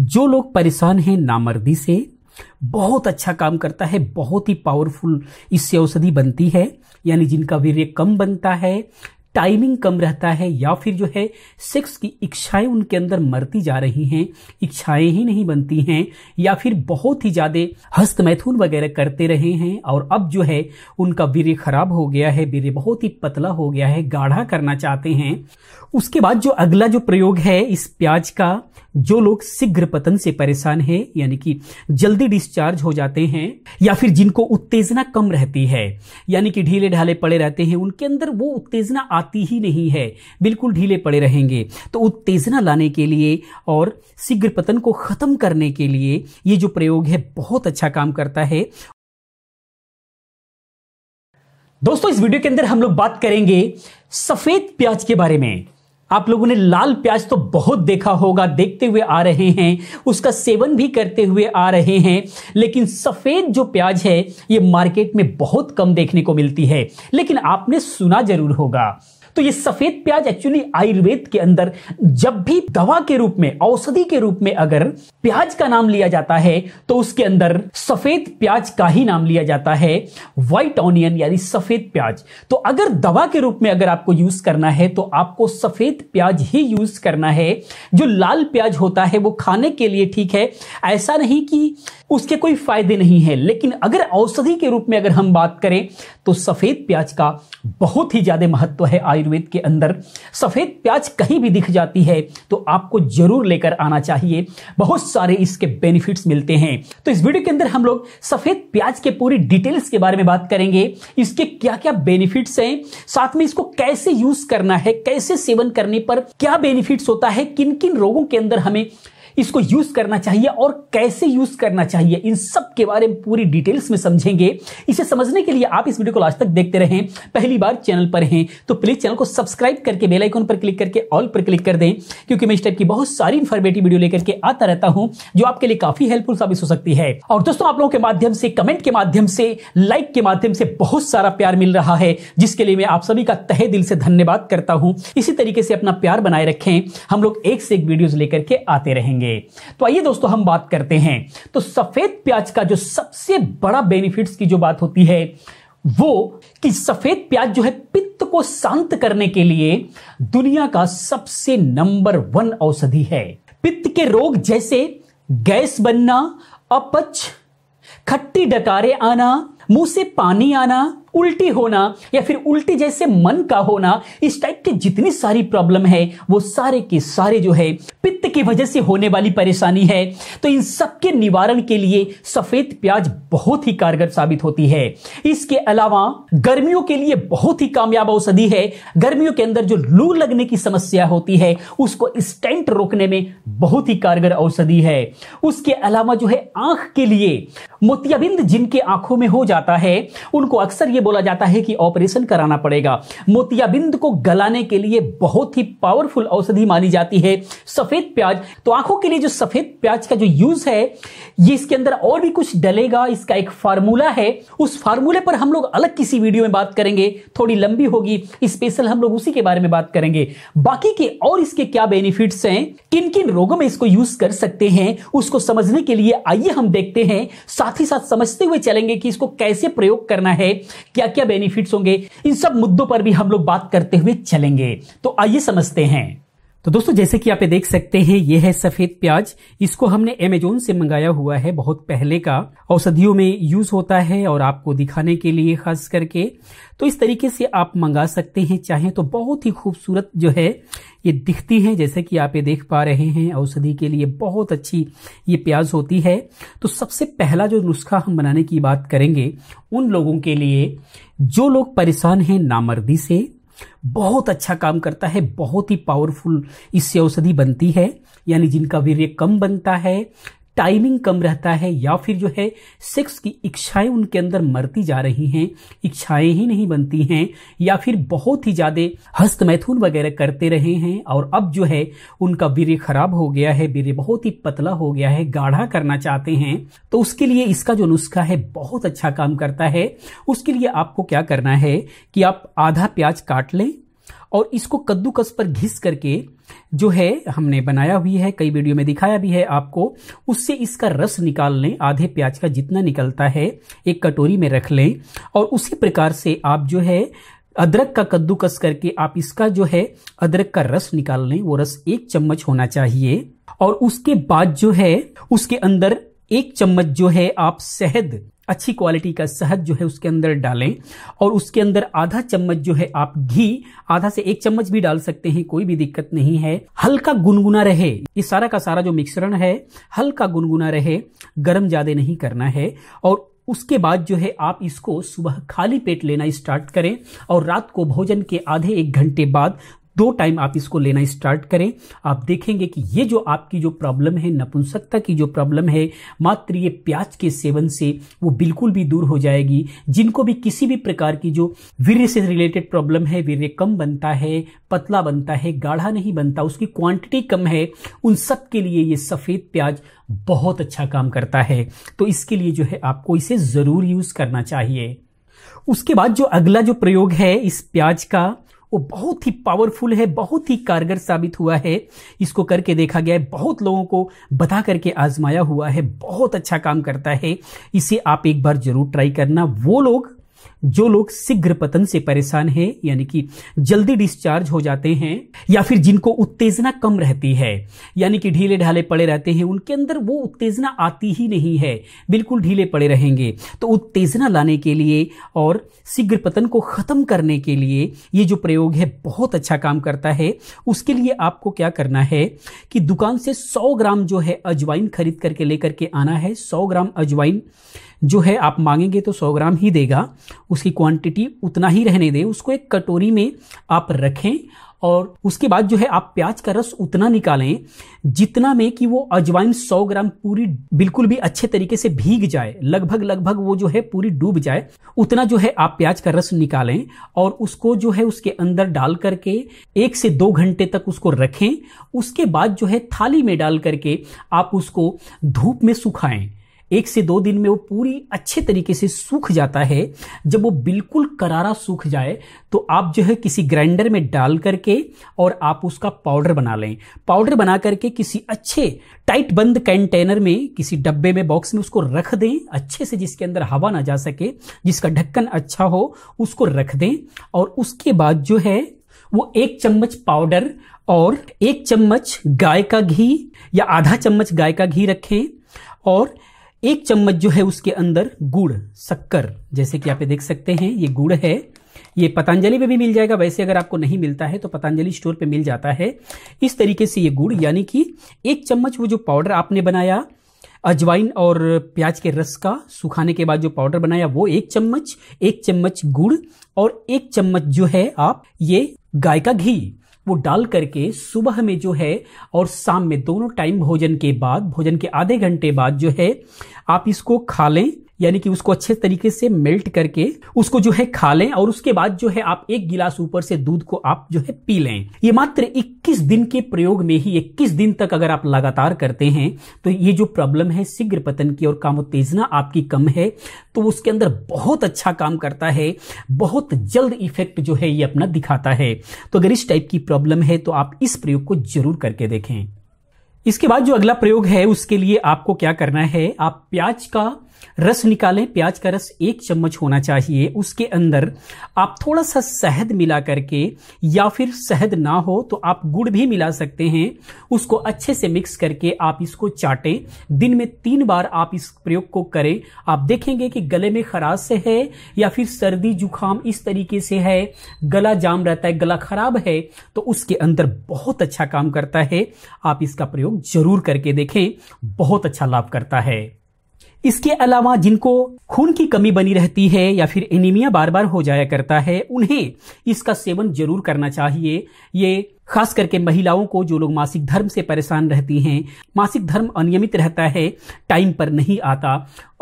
जो लोग परेशान हैं नामर्दी से बहुत अच्छा काम करता है बहुत ही पावरफुल इससे औषधि बनती है यानी जिनका वीर्य कम बनता है टाइमिंग कम रहता है या फिर जो है सेक्स की इच्छाएं उनके अंदर मरती जा रही हैं इच्छाएं ही नहीं बनती हैं या फिर बहुत ही ज़्यादा हस्त मैथुन वगैरह करते रहे हैं और अब जो है उनका वीर्य खराब हो गया है वीर्य बहुत ही पतला हो गया है गाढ़ा करना चाहते हैं उसके बाद जो अगला जो प्रयोग है इस प्याज का जो लोग शीघ्र पतन से परेशान है यानी कि जल्दी डिस्चार्ज हो जाते हैं या फिर जिनको उत्तेजना कम रहती है यानी कि ढीले ढाले पड़े रहते हैं उनके अंदर वो उत्तेजना आती ही नहीं है बिल्कुल ढीले पड़े रहेंगे तो उत्तेजना लाने के लिए और शीघ्र पतन को खत्म करने के लिए ये जो प्रयोग है बहुत अच्छा काम करता है दोस्तों इस वीडियो के अंदर हम लोग बात करेंगे सफेद प्याज के बारे में आप लोगों ने लाल प्याज तो बहुत देखा होगा देखते हुए आ रहे हैं उसका सेवन भी करते हुए आ रहे हैं लेकिन सफ़ेद जो प्याज है ये मार्केट में बहुत कम देखने को मिलती है लेकिन आपने सुना जरूर होगा तो ये सफेद प्याज एक्चुअली आयुर्वेद के अंदर जब भी दवा के रूप में औषधि के रूप में अगर प्याज का नाम लिया जाता है तो उसके अंदर सफेद प्याज का ही नाम लिया जाता है व्हाइट ऑनियन यानी सफेद प्याज तो अगर दवा के रूप में अगर आपको यूज करना है तो आपको सफेद प्याज ही यूज करना है जो लाल प्याज होता है वो खाने के लिए ठीक है ऐसा नहीं कि उसके कोई फायदे नहीं है लेकिन अगर औषधि के रूप में अगर हम बात करें तो सफ़ेद प्याज का बहुत ही ज़्यादा महत्व है आयुर्वेद के अंदर सफ़ेद प्याज कहीं भी दिख जाती है तो आपको ज़रूर लेकर आना चाहिए बहुत सारे इसके बेनिफिट्स मिलते हैं तो इस वीडियो के अंदर हम लोग सफ़ेद प्याज के पूरी डिटेल्स के बारे में बात करेंगे इसके क्या क्या बेनिफिट्स हैं साथ में इसको कैसे यूज़ करना है कैसे सेवन करने पर क्या बेनिफिट्स होता है किन किन रोगों के अंदर हमें इसको यूज करना चाहिए और कैसे यूज करना चाहिए इन सब के बारे में पूरी डिटेल्स में समझेंगे इसे समझने के लिए आप इस वीडियो को आज तक देखते रहें पहली बार चैनल पर हैं तो प्लीज चैनल को सब्सक्राइब करके बेल आइकन पर क्लिक करके ऑल पर क्लिक कर दें क्योंकि मैं इस टाइप की बहुत सारी इन्फॉर्मेटिव वीडियो लेकर के आता रहता हूं जो आपके लिए काफी हेल्पफुल साबित हो सकती है और दोस्तों आप लोगों के माध्यम से कमेंट के माध्यम से लाइक के माध्यम से बहुत सारा प्यार मिल रहा है जिसके लिए मैं आप सभी का तहे दिल से धन्यवाद करता हूं इसी तरीके से अपना प्यार बनाए रखें हम लोग एक से एक वीडियोस लेकर के आते रहेंगे चाहिए तो आइए दोस्तों हम बात करते हैं तो सफेद प्याज का जो सबसे बड़ा बेनिफिट्स की जो बात होती है वो कि सफेद प्याज जो है पित्त को शांत करने के लिए दुनिया का सबसे नंबर वन औषधि है पित्त के रोग जैसे गैस बनना अपच खट्टी डकारे आना मुंह से पानी आना उल्टी होना या फिर उल्टी जैसे मन का होना इस टाइप की जितनी सारी प्रॉब्लम है वो सारे के सारे जो है पित्त की वजह से होने वाली परेशानी है तो इन सब के निवारण के लिए सफेद प्याज बहुत ही कारगर साबित होती है इसके अलावा गर्मियों के लिए बहुत ही कामयाब औषधि है गर्मियों के अंदर जो लू लगने की समस्या होती है उसको स्टेंट रोकने में बहुत ही कारगर औषधि है उसके अलावा जो है आंख के लिए मोतियाबिंद जिनके आंखों में हो जाता है उनको अक्सर ये लिए बोला जाता है कि ऑपरेशन कराना पड़ेगा मोतियाबिंद को गलाने के लिए बहुत ही पावरफुल औषधि मानी जाती है सफेद प्याज तो आंखों के लिए जो सफेद प्याज का जो यूज है ये इसके अंदर और भी कुछ डलेगा इसका एक फार्मूला है उस फार्मूले पर हम लोग अलग किसी वीडियो में बात करेंगे थोड़ी लंबी होगी स्पेशल हम लोग उसी के बारे में बात करेंगे बाकी के और इसके क्या बेनिफिट्स हैं किन किन रोगों में इसको यूज कर सकते हैं उसको समझने के लिए आइए हम देखते हैं साथ ही साथ समझते हुए चलेंगे कि इसको कैसे प्रयोग करना है क्या क्या बेनिफिट्स होंगे इन सब मुद्दों पर भी हम लोग बात करते हुए चलेंगे तो आइए समझते हैं तो दोस्तों जैसे कि आप ये देख सकते हैं ये है सफेद प्याज इसको हमने अमेजोन से मंगाया हुआ है बहुत पहले का औषधियों में यूज होता है और आपको दिखाने के लिए खास करके तो इस तरीके से आप मंगा सकते हैं चाहे तो बहुत ही खूबसूरत जो है ये दिखती है जैसे कि आप ये देख पा रहे हैं औषधि के लिए बहुत अच्छी ये प्याज होती है तो सबसे पहला जो नुस्खा हम बनाने की बात करेंगे उन लोगों के लिए जो लोग परेशान हैं नामर्दी से बहुत अच्छा काम करता है बहुत ही पावरफुल इससे औषधि बनती है यानी जिनका वीर्य कम बनता है टाइमिंग कम रहता है या फिर जो है सेक्स की इच्छाएं उनके अंदर मरती जा रही हैं इच्छाएं ही नहीं बनती हैं या फिर बहुत ही ज्यादा हस्त मैथुन वगैरह करते रहे हैं और अब जो है उनका वीर्य खराब हो गया है वीर्य बहुत ही पतला हो गया है गाढ़ा करना चाहते हैं तो उसके लिए इसका जो नुस्खा है बहुत अच्छा काम करता है उसके लिए आपको क्या करना है कि आप आधा प्याज काट लें और इसको कद्दूकस पर घिस करके जो है हमने बनाया हुई है कई वीडियो में दिखाया भी है आपको उससे इसका रस निकाल लें आधे प्याज का जितना निकलता है एक कटोरी में रख लें और उसी प्रकार से आप जो है अदरक का कद्दूकस करके आप इसका जो है अदरक का रस निकाल लें वो रस एक चम्मच होना चाहिए और उसके बाद जो है उसके अंदर एक चम्मच जो है आप शहद अच्छी क्वालिटी का शहद जो है उसके अंदर डालें और उसके अंदर आधा चम्मच जो है आप घी आधा से एक चम्मच भी डाल सकते हैं कोई भी दिक्कत नहीं है हल्का गुनगुना रहे ये सारा का सारा जो मिश्रण है हल्का गुनगुना रहे गर्म ज्यादा नहीं करना है और उसके बाद जो है आप इसको सुबह खाली पेट लेना स्टार्ट करें और रात को भोजन के आधे एक घंटे बाद दो टाइम आप इसको लेना स्टार्ट करें आप देखेंगे कि ये जो आपकी जो प्रॉब्लम है नपुंसकता की जो प्रॉब्लम है मात्र ये प्याज के सेवन से वो बिल्कुल भी दूर हो जाएगी जिनको भी किसी भी प्रकार की जो वीर्य से रिलेटेड प्रॉब्लम है वीर्य कम बनता है पतला बनता है गाढ़ा नहीं बनता उसकी क्वांटिटी कम है उन सब के लिए ये सफ़ेद प्याज बहुत अच्छा काम करता है तो इसके लिए जो है आपको इसे ज़रूर यूज़ करना चाहिए उसके बाद जो अगला जो प्रयोग है इस प्याज का वो बहुत ही पावरफुल है बहुत ही कारगर साबित हुआ है इसको करके देखा गया है बहुत लोगों को बता करके आजमाया हुआ है बहुत अच्छा काम करता है इसे आप एक बार जरूर ट्राई करना वो लोग जो लोग शीघ्र पतन से परेशान हैं यानी कि जल्दी डिस्चार्ज हो जाते हैं या फिर जिनको उत्तेजना कम रहती है यानी कि ढीले ढाले पड़े रहते हैं उनके अंदर वो उत्तेजना आती ही नहीं है बिल्कुल ढीले पड़े रहेंगे तो उत्तेजना लाने के लिए और शीघ्र पतन को खत्म करने के लिए ये जो प्रयोग है बहुत अच्छा काम करता है उसके लिए आपको क्या करना है कि दुकान से सौ ग्राम जो है अजवाइन खरीद करके लेकर के आना है सौ ग्राम अजवाइन जो है आप मांगेंगे तो सौ ग्राम ही देगा उसकी क्वांटिटी उतना ही रहने दें उसको एक कटोरी में आप रखें और उसके बाद जो है आप प्याज का रस उतना निकालें जितना में कि वो अजवाइन 100 ग्राम पूरी बिल्कुल भी अच्छे तरीके से भीग जाए लगभग लगभग वो जो है पूरी डूब जाए उतना जो है आप प्याज का रस निकालें और उसको जो है उसके अंदर डाल करके एक से दो घंटे तक उसको रखें उसके बाद जो है थाली में डाल करके आप उसको धूप में सुखाएं एक से दो दिन में वो पूरी अच्छे तरीके से सूख जाता है जब वो बिल्कुल करारा सूख जाए तो आप जो है किसी ग्राइंडर में डाल करके और आप उसका पाउडर बना लें पाउडर बना करके किसी अच्छे टाइट बंद कंटेनर में किसी डब्बे में बॉक्स में उसको रख दें अच्छे से जिसके अंदर हवा ना जा सके जिसका ढक्कन अच्छा हो उसको रख दें और उसके बाद जो है वो एक चम्मच पाउडर और एक चम्मच गाय का घी या आधा चम्मच गाय का घी रखें और एक चम्मच जो है उसके अंदर गुड़ शक्कर जैसे कि आप देख सकते हैं ये गुड़ है ये पतंजलि में भी मिल जाएगा वैसे अगर आपको नहीं मिलता है तो पतंजलि स्टोर पे मिल जाता है इस तरीके से ये गुड़ यानी कि एक चम्मच वो जो पाउडर आपने बनाया अजवाइन और प्याज के रस का सुखाने के बाद जो पाउडर बनाया वो एक चम्मच एक चम्मच गुड़ और एक चम्मच जो है आप ये गाय का घी वो डाल करके सुबह में जो है और शाम में दोनों टाइम भोजन के बाद भोजन के आधे घंटे बाद जो है आप इसको खा लें यानी कि उसको अच्छे तरीके से मेल्ट करके उसको जो है खा लें और उसके बाद जो है आप एक गिलास ऊपर से दूध को आप जो है पी लें ये मात्र 21 दिन के प्रयोग में ही 21 दिन तक अगर आप लगातार करते हैं तो ये जो प्रॉब्लम है शीघ्र पतन की और कामोत्तेजना आपकी कम है तो उसके अंदर बहुत अच्छा काम करता है बहुत जल्द इफेक्ट जो है ये अपना दिखाता है तो अगर इस टाइप की प्रॉब्लम है तो आप इस प्रयोग को जरूर करके देखें इसके बाद जो अगला प्रयोग है उसके लिए आपको क्या करना है आप प्याज का रस निकालें प्याज का रस एक चम्मच होना चाहिए उसके अंदर आप थोड़ा सा शहद मिला करके या फिर शहद ना हो तो आप गुड़ भी मिला सकते हैं उसको अच्छे से मिक्स करके आप इसको चाटें दिन में तीन बार आप इस प्रयोग को करें आप देखेंगे कि गले में खराश से है या फिर सर्दी जुकाम इस तरीके से है गला जाम रहता है गला खराब है तो उसके अंदर बहुत अच्छा काम करता है आप इसका प्रयोग जरूर करके देखें बहुत अच्छा लाभ करता है इसके अलावा जिनको खून की कमी बनी रहती है या फिर एनीमिया बार बार हो जाया करता है उन्हें इसका सेवन जरूर करना चाहिए ये खास करके महिलाओं को जो लोग मासिक धर्म से परेशान रहती हैं मासिक धर्म अनियमित रहता है टाइम पर नहीं आता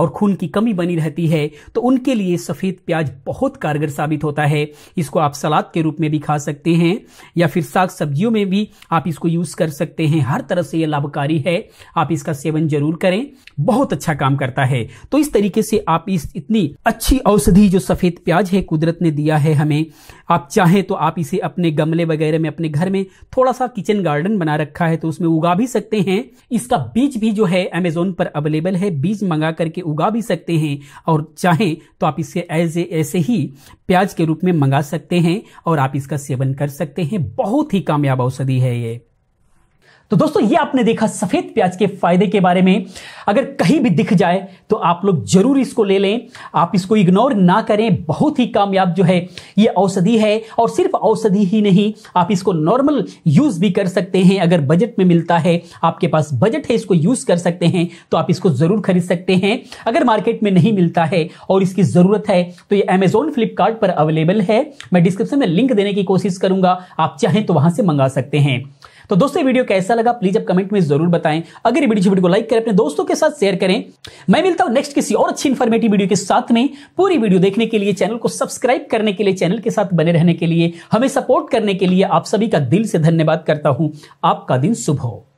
और खून की कमी बनी रहती है तो उनके लिए सफ़ेद प्याज बहुत कारगर साबित होता है इसको आप सलाद के रूप में भी खा सकते हैं या फिर साग सब्जियों में भी आप इसको यूज़ कर सकते हैं हर तरह से ये लाभकारी है आप इसका सेवन जरूर करें बहुत अच्छा काम करता है तो इस तरीके से आप इस इतनी अच्छी औषधि जो सफ़ेद प्याज है कुदरत ने दिया है हमें आप चाहें तो आप इसे अपने गमले वगैरह में अपने घर में थोड़ा सा किचन गार्डन बना रखा है तो उसमें उगा भी सकते हैं इसका बीज भी जो है अमेजोन पर अवेलेबल है बीज मंगा करके उगा भी सकते हैं और चाहें तो आप इसे ऐसे ऐसे ही प्याज के रूप में मंगा सकते हैं और आप इसका सेवन कर सकते हैं बहुत ही कामयाब औषधि है ये तो दोस्तों ये आपने देखा सफेद प्याज के फायदे के बारे में अगर कहीं भी दिख जाए तो आप लोग जरूर इसको ले लें आप इसको इग्नोर ना करें बहुत ही कामयाब जो है ये औषधि है और सिर्फ औषधि ही नहीं आप इसको नॉर्मल यूज भी कर सकते हैं अगर बजट में मिलता है आपके पास बजट है इसको यूज कर सकते हैं तो आप इसको जरूर खरीद सकते हैं अगर मार्केट में नहीं मिलता है और इसकी जरूरत है तो ये अमेजोन फ्लिपकार्ट पर अवेलेबल है मैं डिस्क्रिप्शन में लिंक देने की कोशिश करूंगा आप चाहें तो वहां से मंगा सकते हैं तो दोस्तों वीडियो कैसा लगा प्लीज आप कमेंट में जरूर बताएं अगर ये वीडियो को लाइक करें अपने दोस्तों के साथ शेयर करें मैं मिलता हूं नेक्स्ट किसी और अच्छी इन्फॉर्मेटिव वीडियो के साथ में पूरी वीडियो देखने के लिए चैनल को सब्सक्राइब करने के लिए चैनल के साथ बने रहने के लिए हमें सपोर्ट करने के लिए आप सभी का दिल से धन्यवाद करता हूं आपका दिन शुभ हो